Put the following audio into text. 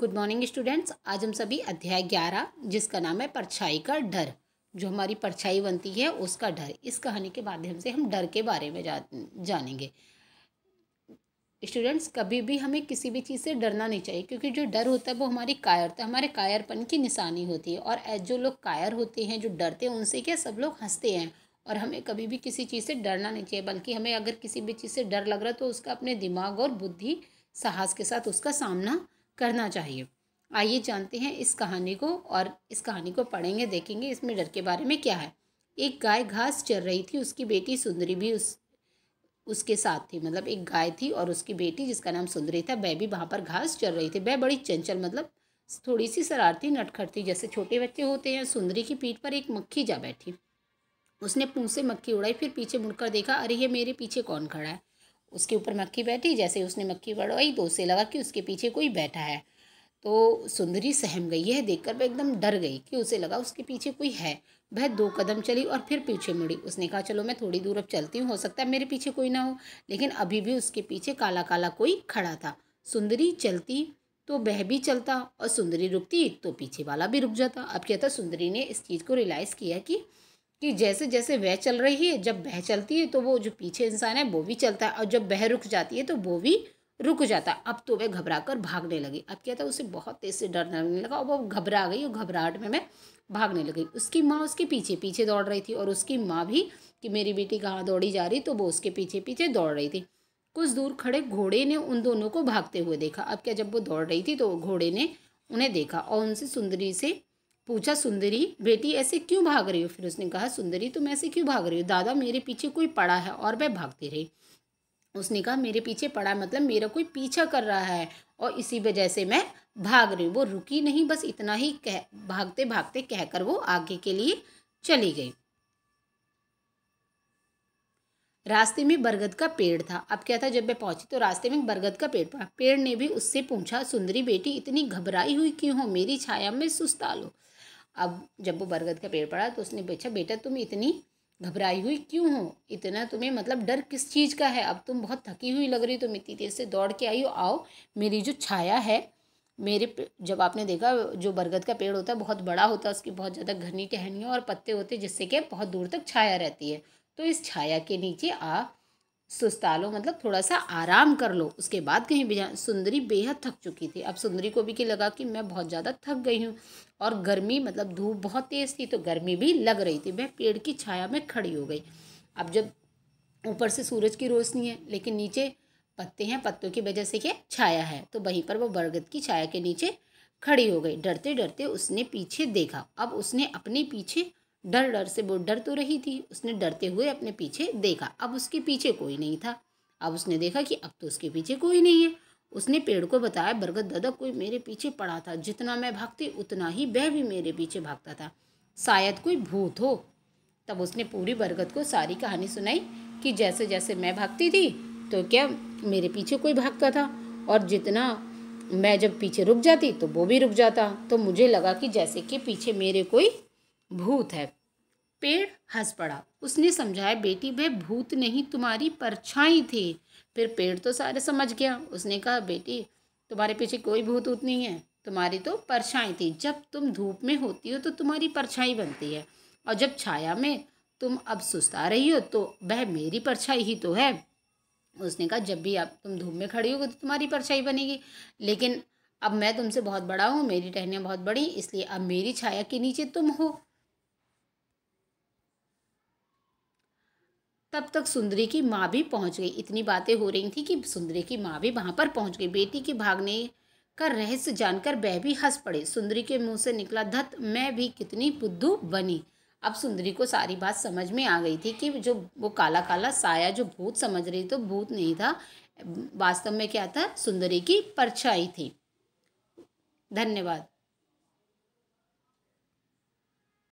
good morning students आज हम सभी अध्याय ग्यारह जिसका नाम है परछाई का डर जो हमारी परछाई बनती है उसका डर इस कहानी के माध्यम से हम डर के बारे में जा, जानेंगे स्टूडेंट्स कभी भी हमें किसी भी चीज़ से डरना नहीं चाहिए क्योंकि जो डर होता है वो हमारी कायरता हमारे कायरपन की निशानी होती है और जो लोग कायर होते हैं जो डरते हैं उनसे क्या सब लोग हंसते हैं और हमें कभी भी किसी चीज़ से डरना नहीं चाहिए बल्कि हमें अगर किसी भी चीज़ से डर लग रहा है तो उसका अपने दिमाग और बुद्धि साहस के साथ उसका सामना करना चाहिए आइए जानते हैं इस कहानी को और इस कहानी को पढ़ेंगे देखेंगे इसमें डर के बारे में क्या है एक गाय घास चर रही थी उसकी बेटी सुंदरी भी उस उसके साथ थी मतलब एक गाय थी और उसकी बेटी जिसका नाम सुंदरी था वह भी वहाँ पर घास चल रही थी वह बड़ी चंचल मतलब थोड़ी सी शरारती नटखट थी जैसे छोटे बच्चे होते हैं सुंदरी की पीठ पर एक मक्खी जा बैठी उसने पूँछ से मक्खी उड़ाई फिर पीछे मुड़कर देखा अरे ये मेरे पीछे कौन खड़ा है उसके ऊपर मक्खी बैठी जैसे उसने मक्खी बढ़वाई तो उसे लगा कि उसके पीछे कोई बैठा है तो सुंदरी सहम गई यह देखकर वह एकदम डर गई कि उसे लगा उसके पीछे कोई है वह दो कदम चली और फिर पीछे मुड़ी उसने कहा चलो मैं थोड़ी दूर अब चलती हूँ हो सकता है मेरे पीछे कोई ना हो लेकिन अभी भी उसके पीछे काला काला कोई खड़ा था सुंदरी चलती तो वह भी चलता और सुंदरी रुकती तो पीछे वाला भी रुक जाता अब क्या था सुंदरी ने इस चीज़ को रियलाइज़ किया कि कि जैसे जैसे वह चल रही है जब वह चलती है तो वो जो पीछे इंसान है वो भी चलता है और जब वह रुक जाती है तो वो भी रुक जाता है अब तो वह घबरा कर भागने लगी अब क्या था उसे बहुत तेज़ से डर लगने लगा और वो घबरा गई और घबराहट में मैं भागने लगी उसकी माँ उसके पीछे पीछे दौड़ रही थी और उसकी माँ भी कि मेरी बेटी कहाँ दौड़ी जा रही तो वो उसके पीछे पीछे दौड़ रही थी कुछ दूर खड़े घोड़े ने उन दोनों को भागते हुए देखा अब क्या जब वो दौड़ रही थी तो घोड़े ने उन्हें देखा और उनसे सुंदरी से पूछा सुंदरी बेटी ऐसे क्यों भाग रही हो फिर उसने कहा सुंदरी तुम ऐसे क्यों भाग रही हो दादा मेरे पीछे कोई पड़ा है और मैं भागती रही उसने कहा मेरे पीछे पड़ा मतलब मेरा कोई पीछा कर रहा है और इसी वजह से मैं भाग रही हूँ वो रुकी नहीं बस इतना ही कह भागते भागते कहकर वो आगे के लिए चली गई रास्ते में बरगद का पेड़ था अब क्या था जब मैं पहुंची तो रास्ते में बरगद का पेड़ पड़ा पेड़ ने भी उससे पूछा सुंदरी बेटी इतनी घबराई हुई क्यों हो मेरी छाया में सुस्ता लो अब जब वो बरगद का पेड़ पड़ा तो उसने पूछा बेटा तुम इतनी घबराई हुई क्यों हो इतना तुम्हें मतलब डर किस चीज़ का है अब तुम बहुत थकी हुई लग रही हो तुम इतनी तेज़ से दौड़ के आई हो आओ मेरी जो छाया है मेरे जब आपने देखा जो बरगद का पेड़ होता है बहुत बड़ा होता है उसकी बहुत ज़्यादा घनी टहनियाँ और पत्ते होते हैं जिससे कि बहुत दूर तक छाया रहती है तो इस छाया के नीचे आप सुस्ता लो मतलब थोड़ा सा आराम कर लो उसके बाद कहीं भी जाए सुंदरी बेहद थक चुकी थी अब सुंदरी को भी क्या लगा कि मैं बहुत ज़्यादा थक गई हूँ और गर्मी मतलब धूप बहुत तेज़ थी तो गर्मी भी लग रही थी वह पेड़ की छाया में खड़ी हो गई अब जब ऊपर से सूरज की रोशनी है लेकिन नीचे पत्ते हैं पत्तों की वजह से क्या छाया है तो वहीं पर वो बरगद की छाया के नीचे खड़ी हो गई डरते डरते उसने पीछे देखा अब उसने अपने पीछे डर डर से वो डर तो रही थी उसने डरते हुए अपने पीछे देखा अब उसके पीछे कोई नहीं था अब उसने देखा कि अब तो उसके पीछे कोई नहीं है उसने पेड़ को बताया बरगद दादा कोई मेरे पीछे पड़ा था जितना मैं भागती उतना ही वह भी मेरे पीछे भागता था शायद कोई भूत हो तब उसने पूरी बरगद को सारी कहानी सुनाई कि जैसे जैसे मैं भागती थी तो क्या मेरे पीछे कोई भागता था और जितना मैं जब पीछे रुक जाती तो वो भी रुक जाता तो मुझे लगा कि जैसे कि पीछे मेरे कोई भूत है पेड़ हंस पड़ा उसने समझाया बेटी वह भूत नहीं तुम्हारी परछाई थी फिर पेड़ तो सारे समझ गया उसने कहा बेटी तुम्हारे पीछे कोई भूत ऊत नहीं है तुम्हारी तो परछाई थी जब तुम धूप में होती हो तो तुम्हारी परछाई बनती है और जब छाया में तुम अब सुस्ता रही हो तो वह मेरी परछाई ही तो है उसने कहा जब भी आप तुम धूप में खड़ी होगी तो तुम्हारी परछाई बनेगी लेकिन अब मैं तुमसे बहुत बड़ा हूँ मेरी टहनियाँ बहुत बड़ी इसलिए अब मेरी छाया के नीचे तुम हो तब तक सुंदरी की माँ भी पहुँच गई इतनी बातें हो रही थी कि सुंदरी की माँ भी वहाँ पर पहुँच गई बेटी के भागने का रहस्य जानकर वह भी हंस पड़े सुंदरी के मुंह से निकला धत मैं भी कितनी बुद्धू बनी अब सुंदरी को सारी बात समझ में आ गई थी कि जो वो काला काला साया जो भूत समझ रही तो भूत नहीं था वास्तव में क्या था सुंदरी की परछाई थी धन्यवाद